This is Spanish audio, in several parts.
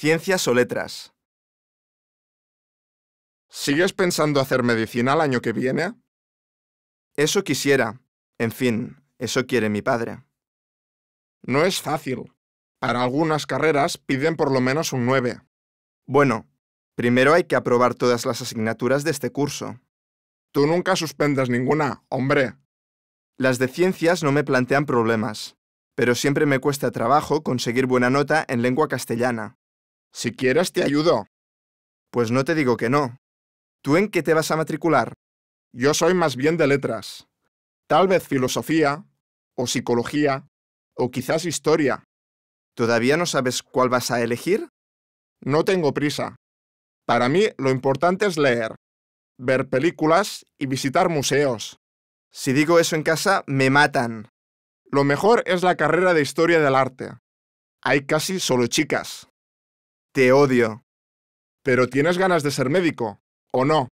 Ciencias o letras. ¿Sigues pensando hacer medicina el año que viene? Eso quisiera. En fin, eso quiere mi padre. No es fácil. Para algunas carreras piden por lo menos un 9. Bueno, primero hay que aprobar todas las asignaturas de este curso. Tú nunca suspendas ninguna, hombre. Las de ciencias no me plantean problemas, pero siempre me cuesta trabajo conseguir buena nota en lengua castellana. Si quieres, te ayudo. Pues no te digo que no. ¿Tú en qué te vas a matricular? Yo soy más bien de letras. Tal vez filosofía, o psicología, o quizás historia. ¿Todavía no sabes cuál vas a elegir? No tengo prisa. Para mí lo importante es leer, ver películas y visitar museos. Si digo eso en casa, me matan. Lo mejor es la carrera de historia del arte. Hay casi solo chicas. Te odio. Pero tienes ganas de ser médico, ¿o no?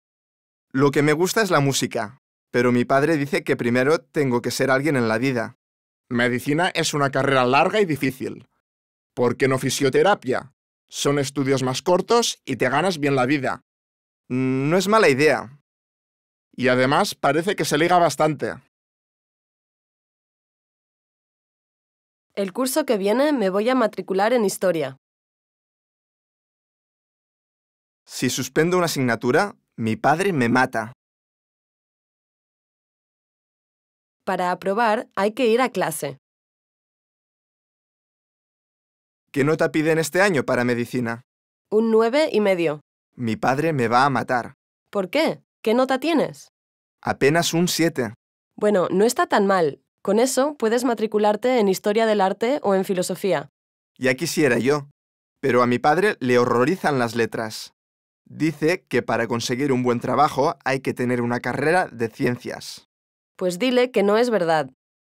Lo que me gusta es la música, pero mi padre dice que primero tengo que ser alguien en la vida. Medicina es una carrera larga y difícil. ¿Por qué no fisioterapia? Son estudios más cortos y te ganas bien la vida. No es mala idea. Y además parece que se liga bastante. El curso que viene me voy a matricular en historia. Si suspendo una asignatura, mi padre me mata. Para aprobar hay que ir a clase. ¿Qué nota piden este año para medicina? Un nueve y medio. Mi padre me va a matar. ¿Por qué? ¿Qué nota tienes? Apenas un 7. Bueno, no está tan mal. Con eso puedes matricularte en historia del arte o en filosofía. Ya quisiera yo. Pero a mi padre le horrorizan las letras dice que para conseguir un buen trabajo hay que tener una carrera de ciencias. Pues dile que no es verdad.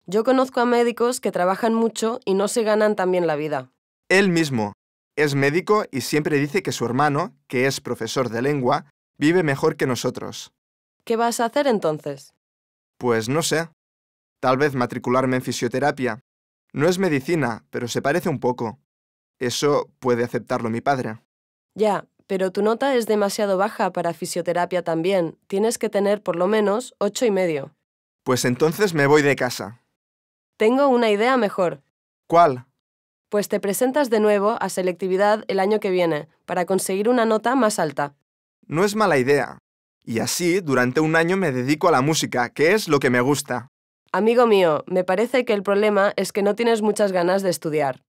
Yo conozco a médicos que trabajan mucho y no se ganan tan bien la vida. Él mismo es médico y siempre dice que su hermano, que es profesor de lengua, vive mejor que nosotros. ¿Qué vas a hacer entonces? Pues no sé. Tal vez matricularme en fisioterapia. No es medicina, pero se parece un poco. Eso puede aceptarlo mi padre. Ya, pero tu nota es demasiado baja para fisioterapia también. Tienes que tener por lo menos ocho y medio. Pues entonces me voy de casa. Tengo una idea mejor. ¿Cuál? Pues te presentas de nuevo a selectividad el año que viene, para conseguir una nota más alta. No es mala idea. Y así, durante un año me dedico a la música, que es lo que me gusta. Amigo mío, me parece que el problema es que no tienes muchas ganas de estudiar.